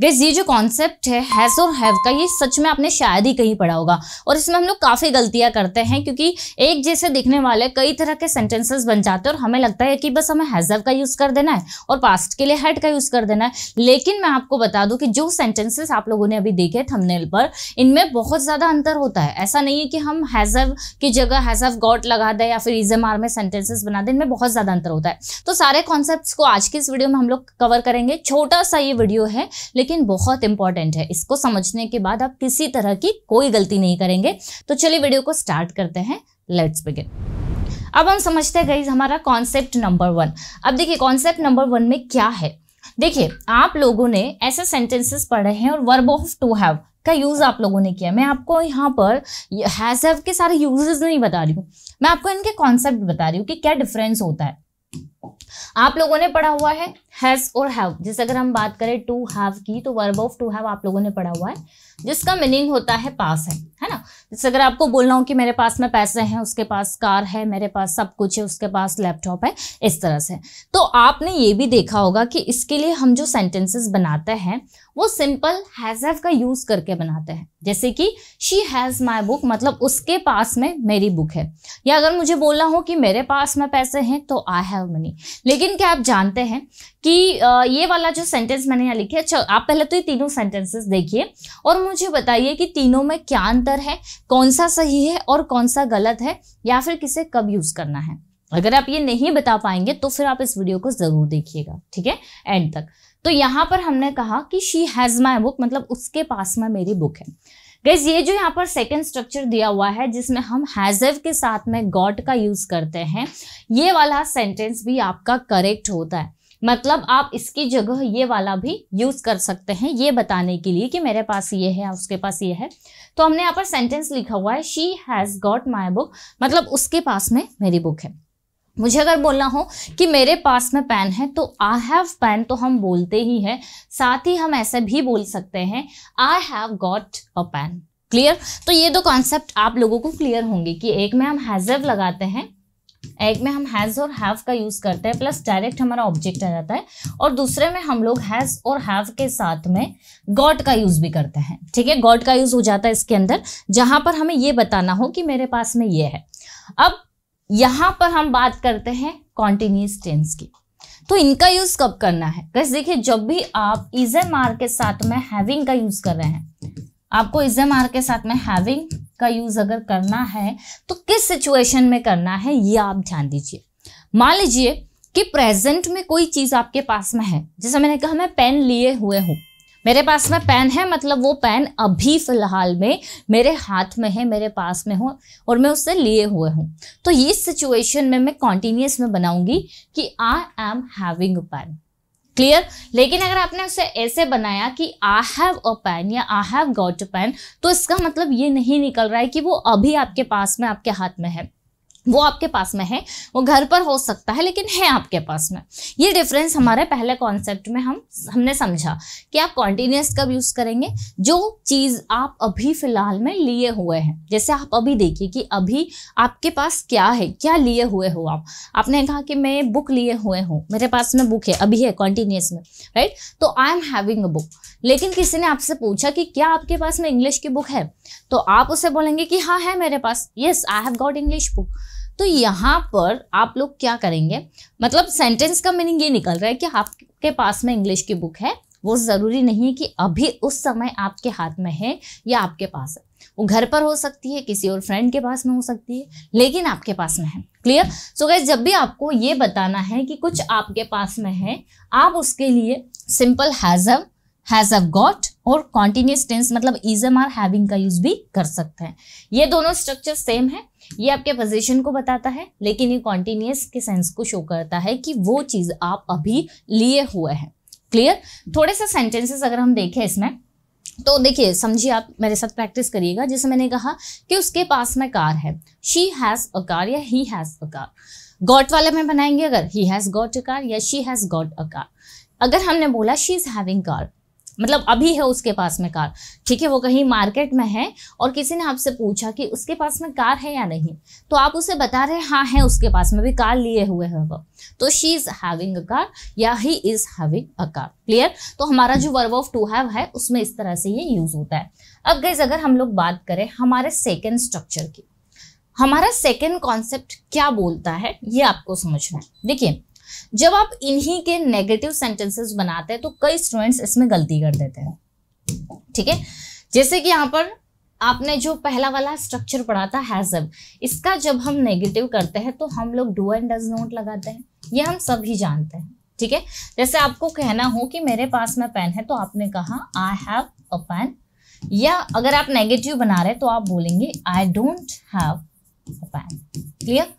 gas ये जो concept है हैज़ और हैव का ये सच में आपने शायद ही कहीं पढ़ा होगा और इसमें हम लोग काफ़ी गलतियाँ करते हैं क्योंकि एक जैसे दिखने वाले कई तरह के सेंटेंसेस बन जाते हैं और हमें लगता है कि बस हमें हैज़ का यूज़ कर देना है और पास्ट के लिए हैड का यूज़ कर देना है लेकिन मैं आपको बता दूँ कि जो सेंटेंसेस आप लोगों ने अभी देखे थमनेल पर इनमें बहुत ज़्यादा अंतर होता है ऐसा नहीं है कि हम हैज़ की जगह हैज़ गॉड लगा दें या फिर इजम आर में सेंटेंसेस बना दें इनमें बहुत ज़्यादा अंतर होता है तो सारे कॉन्सेप्ट को आज की इस वीडियो में हम लोग कवर करेंगे छोटा सा ये वीडियो है लेकिन लेकिन बहुत इंपॉर्टेंट है इसको समझने के बाद आप किसी तरह की कोई गलती नहीं करेंगे तो चलिए वीडियो को स्टार्ट करते हैं लेट्स बिगिन अब हम समझते हैं गई हमारा कॉन्सेप्ट नंबर वन अब देखिए कॉन्सेप्ट नंबर वन में क्या है देखिए आप लोगों ने ऐसे सेंटेंसेस पढ़े हैं और वर्ब ऑफ टू हैव का यूज़ आप लोगों ने किया मैं आपको यहाँ पर हैज़ हैव के सारे यूजेस नहीं बता रही हूँ मैं आपको इनके कॉन्सेप्ट बता रही हूँ कि क्या डिफरेंस होता है आप लोगों ने पढ़ा हुआ है हैज़ और हैव जैसे अगर हम बात करें टू हैव की तो वर्ब ऑफ टू हैव आप लोगों ने पढ़ा हुआ है जिसका मीनिंग होता है पास है है ना जैसे अगर आपको बोलना हो कि मेरे पास में पैसे हैं उसके पास कार है मेरे पास सब कुछ है उसके पास लैपटॉप है इस तरह से तो आपने ये भी देखा होगा कि इसके लिए हम जो सेंटेंसेस बनाते हैं वो सिंपल हैज़ हैव का यूज़ करके बनाते हैं जैसे कि शी हैज़ माई बुक मतलब उसके पास में मेरी बुक है या अगर मुझे बोलना हो कि मेरे पास में पैसे हैं तो आई हैव मनी लेकिन क्या आप जानते हैं कि ये वाला जो सेंटेंस मैंने यहाँ लिखे अच्छा, आप पहले तो ये तीनों सेंटेंसेस देखिए और मुझे बताइए कि तीनों में क्या अंतर है कौन सा सही है और कौन सा गलत है या फिर किसे कब यूज करना है अगर आप ये नहीं बता पाएंगे तो फिर आप इस वीडियो को जरूर देखिएगा ठीक है एंड तक तो यहाँ पर हमने कहा कि शी हैज माई बुक मतलब उसके पास में मेरी बुक है गैस ये जो यहाँ पर सेकेंड स्ट्रक्चर दिया हुआ है जिसमें हम हैजेव के साथ में गॉड का यूज करते हैं ये वाला सेंटेंस भी आपका करेक्ट होता है मतलब आप इसकी जगह ये वाला भी यूज़ कर सकते हैं ये बताने के लिए कि मेरे पास ये है उसके पास ये है तो हमने यहाँ पर सेंटेंस लिखा हुआ है she has got my book मतलब उसके पास में मेरी बुक है मुझे अगर बोलना हो कि मेरे पास में पेन है तो आई हैव पेन तो हम बोलते ही हैं साथ ही हम ऐसे भी बोल सकते हैं I have got a pen clear तो ये दो कॉन्सेप्ट आप लोगों को क्लियर होंगे कि एक में हम हैजेव लगाते हैं एक में हम हैज़ और हैव का यूज़ करते हैं प्लस डायरेक्ट हमारा ऑब्जेक्ट आ जाता है और दूसरे में हम लोग हैज़ और हैव के साथ में गॉड का यूज़ भी करते हैं ठीक है गॉड का यूज़ हो जाता है इसके अंदर जहां पर हमें ये बताना हो कि मेरे पास में ये है अब यहां पर हम बात करते हैं कॉन्टिन्यूस टेंस की तो इनका यूज कब करना है कैसे देखिए जब भी आप इजे मार के साथ में हैविंग का यूज कर रहे हैं आपको इजे मार के साथ में हैविंग का यूज़ अगर करना है तो किस सिचुएशन में करना है ये आप ध्यान दीजिए मान लीजिए कि प्रेजेंट में कोई चीज़ आपके पास में है जैसे मैंने कहा मैं पेन लिए हुए हूँ मेरे पास में पेन है मतलब वो पेन अभी फ़िलहाल में मेरे हाथ में है मेरे पास में हो और मैं उससे लिए हुए हूँ तो ये सिचुएशन में मैं कॉन्टीन्यूस में बनाऊंगी कि I am having pen clear लेकिन अगर आपने उसे ऐसे बनाया कि आई हैव अ पेन या I have got a pen तो इसका मतलब ये नहीं निकल रहा है कि वो अभी आपके पास में आपके हाथ में है वो आपके पास में है वो घर पर हो सकता है लेकिन है आपके पास में ये डिफरेंस हमारे पहले कॉन्सेप्ट में हम हमने समझा कि आप कॉन्टीन्यूस कब यूज़ करेंगे जो चीज़ आप अभी फ़िलहाल में लिए हुए हैं जैसे आप अभी देखिए कि अभी आपके पास क्या है क्या लिए हुए हो आप आपने कहा कि मैं बुक लिए हुए हूँ मेरे पास में बुक है अभी है कॉन्टीन्यूस में राइट तो I am having a book लेकिन किसी ने आपसे पूछा कि क्या आपके पास में इंग्लिश की बुक है तो आप उसे बोलेंगे कि हाँ है मेरे पास yes I have got English book तो यहाँ पर आप लोग क्या करेंगे मतलब सेंटेंस का मीनिंग ये निकल रहा है कि आपके पास में इंग्लिश की बुक है वो ज़रूरी नहीं है कि अभी उस समय आपके हाथ में है या आपके पास है वो घर पर हो सकती है किसी और फ्रेंड के पास में हो सकती है लेकिन आपके पास में है क्लियर सो गैस जब भी आपको ये बताना है कि कुछ आपके पास में है आप उसके लिए simple has have has have got और कॉन्टिन्यूस टेंस मतलब इज एम आर हैविंग का यूज भी कर सकते हैं ये दोनों स्ट्रक्चर सेम है ये आपके पोजीशन को बताता है लेकिन ये कॉन्टिन्यूस के सेंस को शो करता है कि वो चीज़ आप अभी लिए हुए हैं क्लियर थोड़े से सेंटेंसेस अगर हम देखें इसमें तो देखिए समझिए आप मेरे साथ प्रैक्टिस करिएगा जैसे मैंने कहा कि उसके पास में कार है शी हैज़ अ कार या he has a car got वाले में बनाएंगे अगर he has got a car या she has got a car अगर हमने बोला शी इज़ हैविंग कार मतलब अभी है उसके पास में कार ठीक है वो कहीं मार्केट में है और किसी ने आपसे पूछा कि उसके पास में कार है या नहीं तो आप उसे बता रहे हाँ है उसके पास में भी कार लिए हुए है वो तो she is having a car या he is having a car clear तो हमारा जो वर्ब ऑफ टू हैव है उसमें इस तरह से ये यूज़ होता है अब गैस अगर हम लोग बात करें हमारे सेकेंड स्ट्रक्चर की हमारा सेकेंड कॉन्सेप्ट क्या बोलता है ये आपको समझना है देखिए जब आप इन्हीं के नेगेटिव सेंटेंसेस बनाते हैं तो कई स्टूडेंट्स इसमें गलती कर देते हैं ठीक है जैसे कि यहां पर आपने जो पहला वाला स्ट्रक्चर पढ़ा था हैजब इसका जब हम नेगेटिव करते हैं तो हम लोग डू एंड डज नोट लगाते हैं ये हम सब ही जानते हैं ठीक है जैसे आपको कहना हो कि मेरे पास में पेन है तो आपने कहा आई हैव अ पेन या अगर आप नेगेटिव बना रहे तो आप बोलेंगे I don't have a pen clear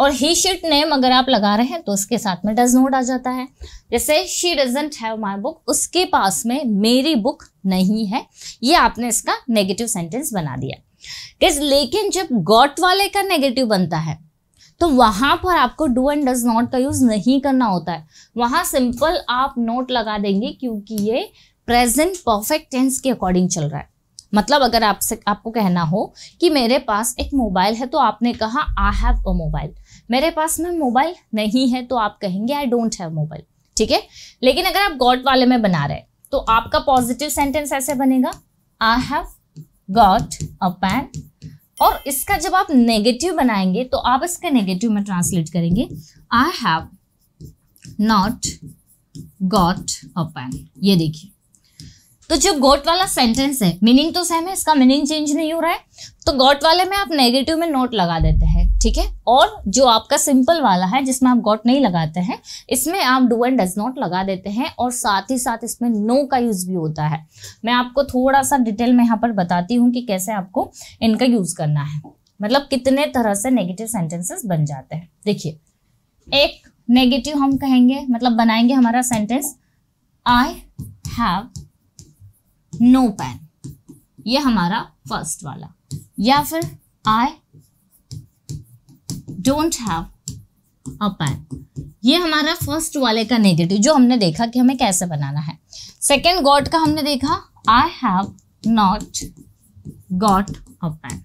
और ही शिट नेम अगर आप लगा रहे हैं तो उसके साथ में डज नोट आ जाता है जैसे she doesn't have my book उसके पास में मेरी बुक नहीं है ये आपने इसका नेगेटिव सेंटेंस बना दिया किस लेकिन जब गॉट वाले का नेगेटिव बनता है तो वहां पर आपको डू एंड डज नॉट का यूज नहीं करना होता है वहां सिंपल आप नोट लगा देंगे क्योंकि ये प्रेजेंट परफेक्ट टेंस के अकॉर्डिंग चल रहा है मतलब अगर आपसे आपको कहना हो कि मेरे पास एक मोबाइल है तो आपने कहा आई हैव अ मोबाइल मेरे पास में मोबाइल नहीं है तो आप कहेंगे आई डोंट हैव मोबाइल ठीक है लेकिन अगर आप गॉड वाले में बना रहे तो आपका पॉजिटिव सेंटेंस ऐसे बनेगा I have got a pen और इसका जब आप नेगेटिव बनाएंगे तो आप इसके नेगेटिव में ट्रांसलेट करेंगे I have not got a pen ये देखिए तो जो गोट वाला सेंटेंस है मीनिंग तो सेम है इसका मीनिंग चेंज नहीं हो रहा है तो गॉट वाले में आप नेगेटिव में नोट लगा देते हैं ठीक है और जो आपका सिंपल वाला है जिसमें आप गॉट नहीं लगाते हैं इसमें आप डू एंड डज नॉट लगा देते हैं और साथ ही साथ इसमें नो का यूज़ भी होता है मैं आपको थोड़ा सा डिटेल में यहाँ पर बताती हूँ कि कैसे आपको इनका यूज़ करना है मतलब कितने तरह से नेगेटिव सेंटेंसेस बन जाते हैं देखिए एक नेगेटिव हम कहेंगे मतलब बनाएंगे हमारा sentence I have no pen ये हमारा फर्स्ट वाला या फिर I don't have a pen ये हमारा फर्स्ट वाले का नेगेटिव जो हमने देखा कि हमें कैसे बनाना है सेकेंड गॉड का हमने देखा I have not got a pen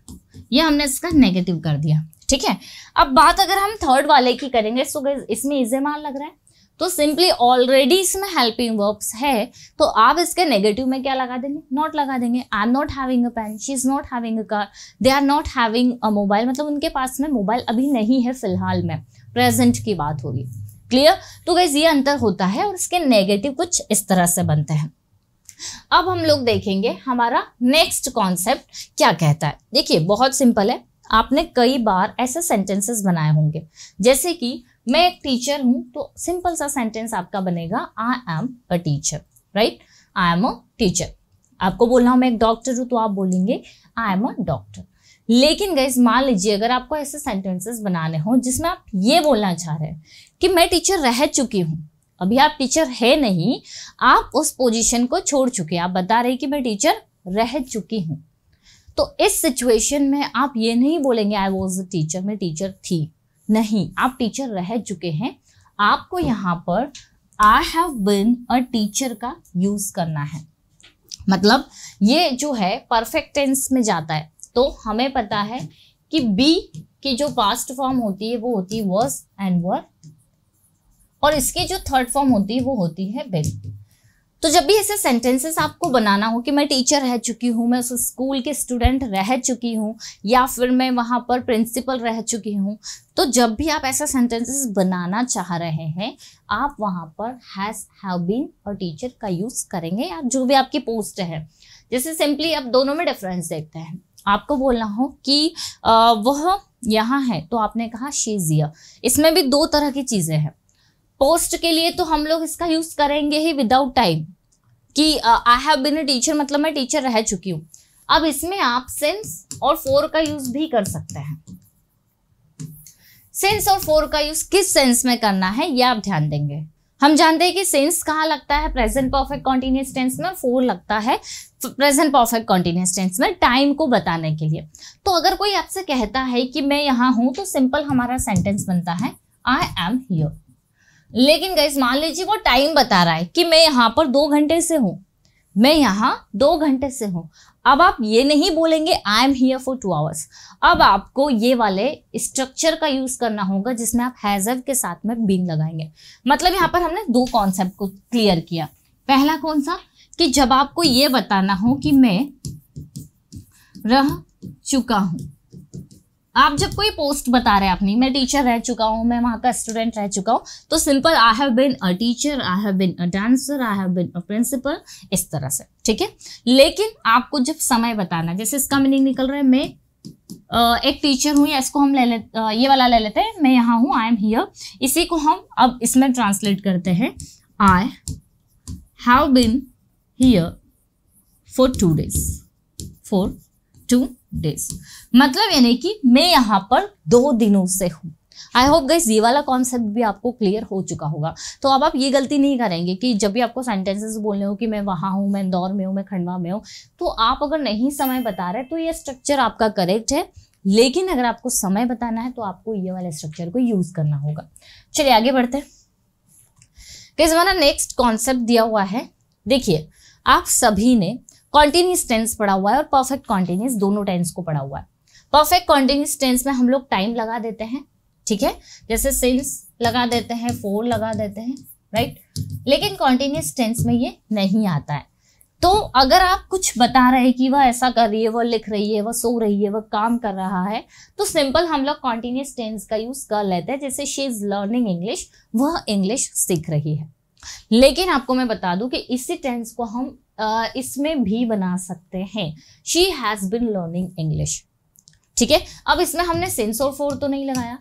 ये हमने इसका नेगेटिव कर दिया ठीक है अब बात अगर हम थर्ड वाले की करेंगे सो इसमें मान लग रहा है तो सिंपली ऑलरेडी इसमें हेल्पिंग वर्ब्स है तो आप इसके नेगेटिव में क्या लगा देंगे नॉट लगा देंगे I am not having a pen she is not having a car they are not having a mobile मतलब उनके पास में मोबाइल अभी नहीं है फिलहाल में प्रेजेंट की बात होगी क्लियर तो गैस ये अंतर होता है और इसके नेगेटिव कुछ इस तरह से बनते हैं अब हम लोग देखेंगे हमारा नेक्स्ट कॉन्सेप्ट क्या कहता है देखिए बहुत सिंपल है आपने कई बार ऐसे सेंटेंसेस बनाए होंगे जैसे कि मैं एक टीचर हूं तो सिंपल सा सेंटेंस आपका बनेगा I am a teacher right I am a teacher आपको बोलना हूं मैं एक डॉक्टर हूं तो आप बोलेंगे आई एम अ डॉक्टर लेकिन गैस मान लीजिए अगर आपको ऐसे सेंटेंसेस बनाने हो जिसमें आप ये बोलना चाह रहे हैं कि मैं टीचर रह चुकी हूं अभी आप टीचर है नहीं आप उस पोजिशन को छोड़ चुके आप बता रहे कि मैं टीचर रह चुकी हूं तो इस सिचुएशन में आप ये नहीं बोलेंगे आई वॉज अ टीचर मैं टीचर थी नहीं आप टीचर रह चुके हैं आपको यहाँ पर I have been a teacher का यूज करना है मतलब ये जो है परफेक्ट टेंस में जाता है तो हमें पता है कि बी की जो पास्ट फॉर्म होती है वो होती है वॉज एंड वर और इसकी जो थर्ड फॉर्म होती है वो होती है बिन तो जब भी ऐसे सेंटेंसेस आपको बनाना हो कि मैं टीचर रह चुकी हूँ मैं उस स्कूल के स्टूडेंट रह चुकी हूँ या फिर मैं वहाँ पर प्रिंसिपल रह चुकी हूँ तो जब भी आप ऐसा सेंटेंसेस बनाना चाह रहे हैं आप वहाँ पर हैज़ हैव बीन और टीचर का यूज़ करेंगे या जो भी आपकी पोस्ट है जैसे सिंपली आप दोनों में डिफरेंस देखते हैं आपको बोलना हो कि वह यहाँ है तो आपने कहा शीजिया इसमें भी दो तरह की चीज़ें हैं पोस्ट के लिए तो हम लोग इसका यूज करेंगे ही विदाउट टाइम कि आई हैव बिन ए टीचर मतलब मैं टीचर रह चुकी हूँ अब इसमें आप सेंस और फोर का यूज भी कर सकते हैं सेंस और फोर का यूज किस सेंस में करना है ये आप ध्यान देंगे हम जानते हैं कि सेंस कहाँ लगता है प्रेजेंट परफेक्ट कॉन्टिन्यूस टेंस में फोर लगता है प्रेजेंट परफेक्ट कॉन्टिन्यूस टेंस में टाइम को बताने के लिए तो अगर कोई आपसे कहता है कि मैं यहाँ हूं तो सिंपल हमारा सेंटेंस बनता है आई एम हियर लेकिन गैस मान लीजिए वो टाइम बता रहा है कि मैं यहाँ पर दो घंटे से हूँ मैं यहाँ दो घंटे से हूँ अब आप ये नहीं बोलेंगे I am here for two hours अब आपको ये वाले स्ट्रक्चर का यूज करना होगा जिसमें आप हैजर के साथ में बीन लगाएंगे मतलब यहाँ पर हमने दो कॉन्सेप्ट को क्लियर किया पहला कौन सा कि जब आपको ये बताना हो कि मैं रह चुका हूं आप जब कोई पोस्ट बता रहे हैं अपनी मैं टीचर रह चुका हूँ मैं वहाँ का स्टूडेंट रह चुका हूँ तो simple I have been a teacher I have been a dancer I have been a principal इस तरह से ठीक है लेकिन आपको जब समय बताना जैसे इसका मीनिंग निकल रहा है मैं Uh, एक टीचर हूँ या इसको हम ले लेते uh, ये वाला ले लेते हैं मैं यहाँ हूँ आई एम हियर इसी को हम अब इसमें ट्रांसलेट करते हैं I have been here for two days for two days मतलब यानी कि मैं यहाँ पर दो दिनों से हूँ आई होप गई ये वाला कॉन्सेप्ट भी आपको क्लियर हो चुका होगा तो अब आप ये गलती नहीं करेंगे कि जब भी आपको सेंटेंसेस बोलने हो कि मैं वहाँ हूँ मैं इंदौर में हूँ मैं खंडवा में हूँ तो आप अगर नहीं समय बता रहे तो ये स्ट्रक्चर आपका करेक्ट है लेकिन अगर आपको समय बताना है तो आपको ये वाला स्ट्रक्चर को यूज करना होगा चलिए आगे बढ़ते हैं नेक्स्ट कॉन्सेप्ट दिया हुआ है देखिए आप सभी ने कॉन्टिन्यूस टेंस पड़ा हुआ है और परफेक्ट कॉन्टिन्यूस दोनों टेंस को पड़ा हुआ है परफेक्ट कॉन्टिन्यूस टेंस में हम लोग टाइम लगा देते हैं ठीक है जैसे सिंस लगा देते हैं फोर लगा देते हैं राइट लेकिन कॉन्टिन्यूस टेंस में ये नहीं आता है तो अगर आप कुछ बता रहे कि वह ऐसा कर रही है वह लिख रही है वह सो रही है वह काम कर रहा है तो सिंपल हम लोग कॉन्टिन्यूस टेंस का यूज कर लेते हैं जैसे शी इज लर्निंग इंग्लिश वह इंग्लिश सीख रही है लेकिन आपको मैं बता दूं कि इसी टेंस को हम इसमें भी बना सकते हैं she has been learning English ठीक है अब इसमें हमने सेंस और फोर तो नहीं लगाया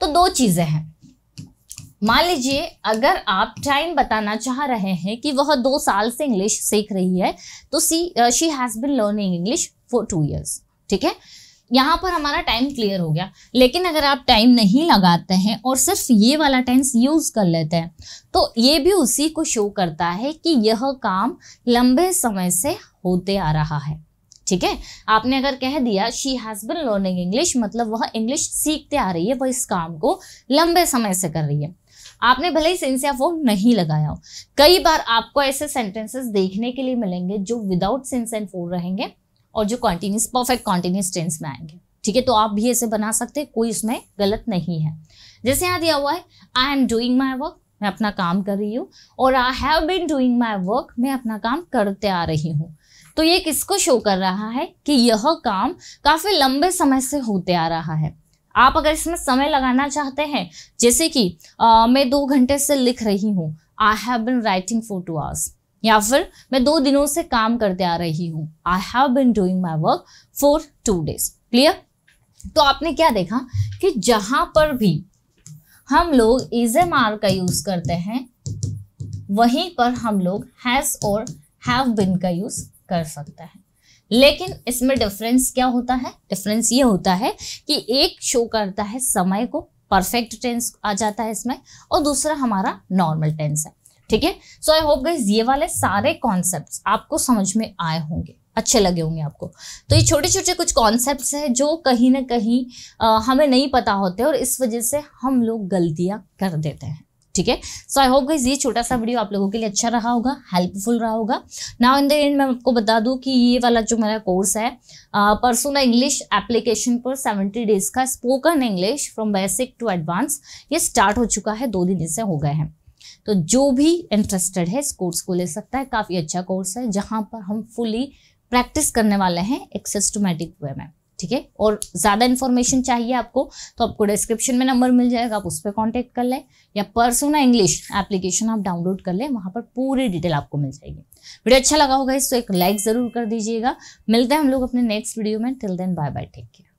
तो दो चीज़ें हैं मान लीजिए अगर आप टाइम बताना चाह रहे हैं कि वह दो साल से इंग्लिश सीख रही है तो see she has been learning English for two years ठीक है यहाँ पर हमारा टाइम क्लियर हो गया लेकिन अगर आप टाइम नहीं लगाते हैं और सिर्फ ये वाला टेंस यूज़ कर लेते हैं तो ये भी उसी को शो करता है कि यह काम लंबे समय से होते आ रहा है ठीक है आपने अगर कह दिया she has been learning English मतलब वह इंग्लिश सीखते आ रही है वह इस काम को लंबे समय से कर रही है आपने भले ही सेंस या वो नहीं लगाया हो कई बार आपको ऐसे सेंटेंसेस देखने के लिए मिलेंगे जो विदाउट सेंस एंड फोर रहेंगे और जो कॉन्टीन्यूस परफेक्ट कॉन्टीन्यूस टेंस में आएंगे ठीक है तो आप भी ऐसे बना सकते हैं कोई इसमें गलत नहीं है जैसे यहाँ दिया हुआ है I am doing my work मैं अपना काम कर रही हूँ और I have been doing my work मैं अपना काम करते आ रही हूँ तो ये किसको शो कर रहा है कि यह काम काफ़ी लंबे समय से होते आ रहा है आप अगर इसमें समय लगाना चाहते हैं जैसे कि आ, मैं दो घंटे से लिख रही हूँ I have been writing for two hours या फिर मैं दो दिनों से काम करते आ रही हूँ I have been doing my work for two days clear तो आपने क्या देखा कि जहां पर भी हम लोग इज एम आर का यूज करते हैं वहीं पर हम लोग हैज और हैव बिन का यूज कर सकते हैं लेकिन इसमें डिफरेंस क्या होता है डिफरेंस ये होता है कि एक शो करता है समय को परफेक्ट टेंस आ जाता है इसमें और दूसरा हमारा नॉर्मल टेंस है ठीक है सो आई होप गाइज ये वाले सारे कॉन्सेप्ट आपको समझ में आए होंगे अच्छे लगे होंगे आपको तो ये छोटे छोटे कुछ कॉन्सेप्ट्स हैं जो कहीं ना कहीं हमें नहीं पता होते और इस वजह से हम लोग गलतियां कर देते हैं ठीक है सो आई होप गाइज ये छोटा सा वीडियो आप लोगों के लिए अच्छा रहा होगा हेल्पफुल रहा होगा नाउ इन द एंड मैं आपको बता दूं कि ये वाला जो मेरा कोर्स है परसोना इंग्लिश एप्लीकेशन पर सेवेंटी डेज का spoken English from basic to advance ये स्टार्ट हो चुका है दो दिन से हो गए हैं तो जो भी इंटरेस्टेड है इस कोर्स को ले सकता है काफ़ी अच्छा कोर्स है जहाँ पर हम फुली प्रैक्टिस करने वाले हैं एक सिस्टमेटिक वे में ठीक है और ज़्यादा इन्फॉर्मेशन चाहिए आपको तो आपको डिस्क्रिप्शन में नंबर मिल जाएगा आप उस पर कॉन्टैक्ट कर लें या परसोना इंग्लिश एप्लीकेशन आप डाउनलोड कर लें वहाँ पर पूरी डिटेल आपको मिल जाएगी वीडियो अच्छा लगा होगा इस तो एक लाइक ज़रूर कर दीजिएगा मिलते हैं हम लोग अपने नेक्स्ट वीडियो में till then bye bye take care